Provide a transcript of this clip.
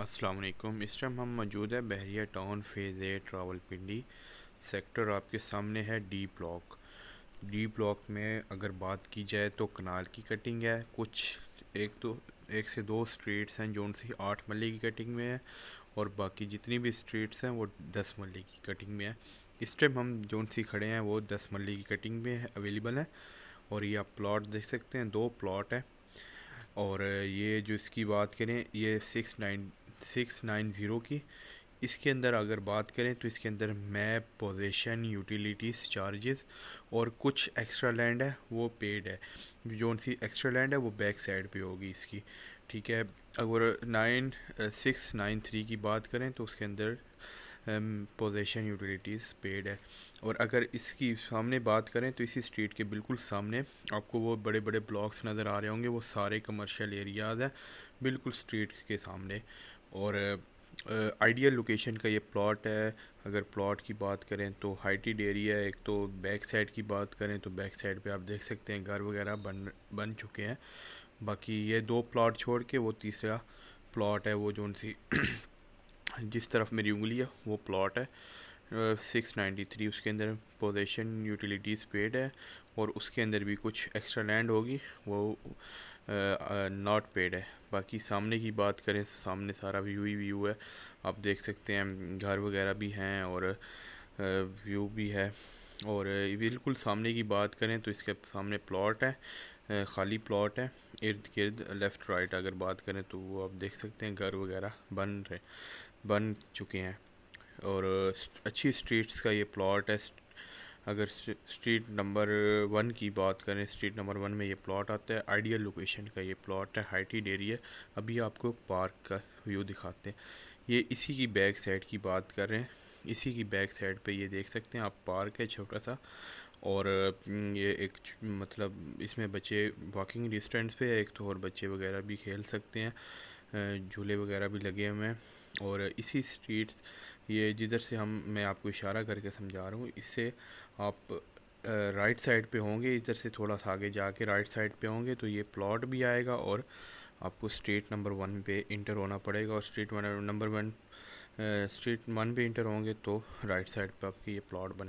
असलकुम इस टाइम हम मौजूद है Bahria town phase A travel Pindi sector आपके सामने है डी ब्लॉक डी ब्लॉक में अगर बात की जाए तो कनाल की कटिंग है कुछ एक तो एक से दो स्ट्रीट्स हैं जो सी आठ मल्ले की कटिंग में है और बाकी जितनी भी स्ट्रीट्स हैं वो दस मल्ले की कटिंग में है इस टाइम हम जो सी खड़े हैं वो दस मल्ले की कटिंग में है, अवेलेबल है और ये आप प्लाट देख सकते हैं दो प्लाट हैं और ये जो इसकी बात करें ये six nine six nine zero की इसके अंदर अगर बात करें तो इसके अंदर मैप पोजीशन यूटिलिटीज़ चार्जेस और कुछ एक्स्ट्रा लैंड है वो पेड है जो सी एक्स्ट्रा लैंड है वो बैक साइड पे होगी इसकी ठीक है अगर नाइन सिक्स नाइन थ्री की बात करें तो उसके अंदर पोजीशन यूटिलिटीज़ पेड है और अगर इसकी सामने बात करें तो इसी स्ट्रीट के बिल्कुल सामने आपको वो बड़े बड़े ब्लॉक्स नज़र आ रहे होंगे वो सारे कमर्शियल एरियाज़ हैं बिल्कुल स्ट्रीट के सामने और आइडियल लोकेशन का ये प्लॉट है अगर प्लॉट की बात करें तो हाइटेड एरिया है एक तो बैक साइड की बात करें तो बैक साइड पे आप देख सकते हैं घर वगैरह बन बन चुके हैं बाकी ये दो प्लॉट छोड़ के वो तीसरा प्लॉट है वो जो सी जिस तरफ मेरी उंगली है वो प्लॉट है सिक्स नाइन्टी थ्री उसके अंदर पोजेशन यूटिलिटीज़ पेड है और उसके अंदर भी कुछ एक्स्ट्रा लैंड होगी वो नॉट पेड है बाकी सामने की बात करें तो सामने सारा व्यू ही व्यू है आप देख सकते हैं घर वगैरह भी हैं और व्यू भी है और बिल्कुल सामने की बात करें तो इसके सामने प्लॉट है खाली प्लॉट है इर्द गिर्द लेफ़्ट राइट अगर बात करें तो वो आप देख सकते हैं घर वगैरह बन रहे बन चुके हैं और अच्छी स्ट्रीट्स का ये प्लॉट है अगर स्ट्रीट नंबर वन की बात करें स्ट्रीट नंबर वन में ये प्लॉट आता है आइडियल लोकेशन का ये प्लॉट है डेरी है अभी आपको पार्क का व्यू दिखाते हैं ये इसी की बैक साइड की बात कर रहे हैं इसी की बैक साइड पे ये देख सकते हैं आप पार्क है छोटा सा और हम्म, ये एक मतलब इसमें बच्चे वॉकिंग डिस्टेंस पे है एक तो और बच्चे वगैरह भी खेल सकते हैं झूले वगैरह भी लगे हुए हैं और इसी स्ट्रीट ये जिधर से हम मैं आपको इशारा करके समझा रहा हूँ इससे आप राइट साइड पे होंगे इधर से थोड़ा सा आगे जाके राइट साइड पे होंगे तो ये प्लॉट भी आएगा और आपको स्ट्रीट नंबर वन पे इंटर होना पड़ेगा और street number one street one पे इंटर होंगे तो राइट साइड पे आपकी ये प्लॉट बने